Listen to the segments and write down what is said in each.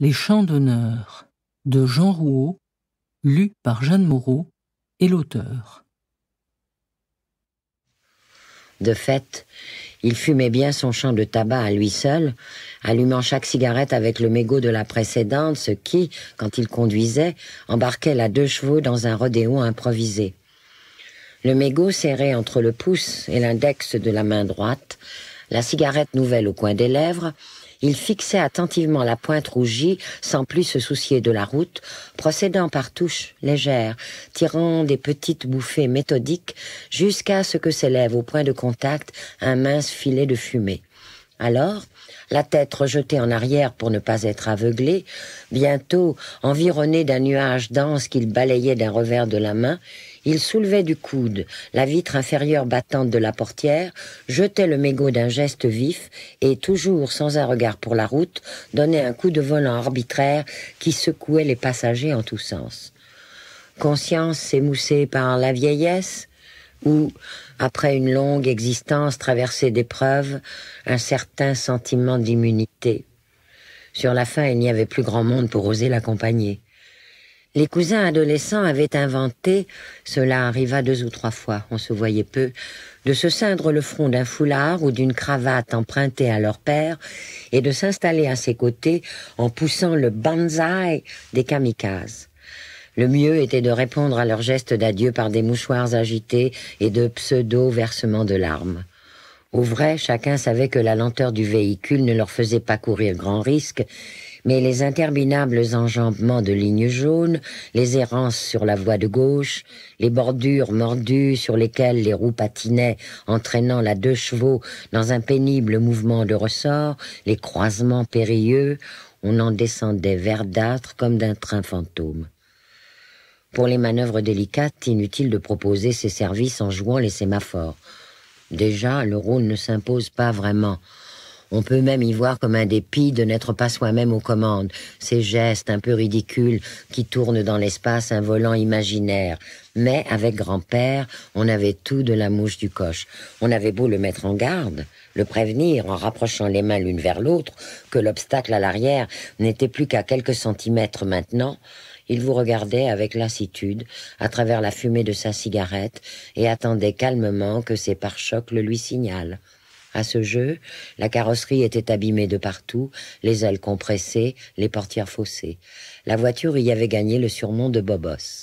Les chants d'honneur de Jean Rouault, lu par Jeanne Moreau et l'auteur. De fait, il fumait bien son champ de tabac à lui seul, allumant chaque cigarette avec le mégot de la précédente, ce qui, quand il conduisait, embarquait la deux chevaux dans un rodéo improvisé. Le mégot serré entre le pouce et l'index de la main droite, la cigarette nouvelle au coin des lèvres, il fixait attentivement la pointe rougie, sans plus se soucier de la route, procédant par touches légères, tirant des petites bouffées méthodiques, jusqu'à ce que s'élève au point de contact un mince filet de fumée. Alors, la tête rejetée en arrière pour ne pas être aveuglé, bientôt, environné d'un nuage dense qu'il balayait d'un revers de la main, il soulevait du coude la vitre inférieure battante de la portière, jetait le mégot d'un geste vif et, toujours sans un regard pour la route, donnait un coup de volant arbitraire qui secouait les passagers en tous sens. Conscience émoussée par la vieillesse, où, après une longue existence traversée d'épreuves, un certain sentiment d'immunité. Sur la fin, il n'y avait plus grand monde pour oser l'accompagner. Les cousins adolescents avaient inventé, cela arriva deux ou trois fois, on se voyait peu, de se ceindre le front d'un foulard ou d'une cravate empruntée à leur père et de s'installer à ses côtés en poussant le banzai des kamikazes. Le mieux était de répondre à leurs gestes d'adieu par des mouchoirs agités et de pseudo-versements de larmes. Au vrai, chacun savait que la lenteur du véhicule ne leur faisait pas courir grand risque, mais les interminables enjambements de lignes jaunes, les errances sur la voie de gauche, les bordures mordues sur lesquelles les roues patinaient entraînant la deux chevaux dans un pénible mouvement de ressort, les croisements périlleux, on en descendait verdâtre comme d'un train fantôme. Pour les manœuvres délicates, inutile de proposer ses services en jouant les sémaphores. Déjà, le rôle ne s'impose pas vraiment. On peut même y voir comme un dépit de n'être pas soi-même aux commandes, ces gestes un peu ridicules qui tournent dans l'espace un volant imaginaire. Mais avec grand-père, on avait tout de la mouche du coche. On avait beau le mettre en garde, le prévenir en rapprochant les mains l'une vers l'autre, que l'obstacle à l'arrière n'était plus qu'à quelques centimètres maintenant, il vous regardait avec lassitude à travers la fumée de sa cigarette et attendait calmement que ses pare-chocs le lui signalent. À ce jeu, la carrosserie était abîmée de partout, les ailes compressées, les portières faussées. La voiture y avait gagné le surnom de Bobos.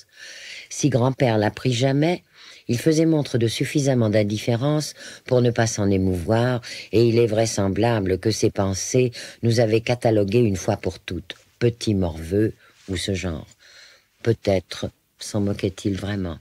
Si grand-père l'apprit jamais, il faisait montre de suffisamment d'indifférence pour ne pas s'en émouvoir, et il est vraisemblable que ses pensées nous avaient catalogué une fois pour toutes, Petit morveux ou ce genre. Peut-être s'en moquait-il vraiment.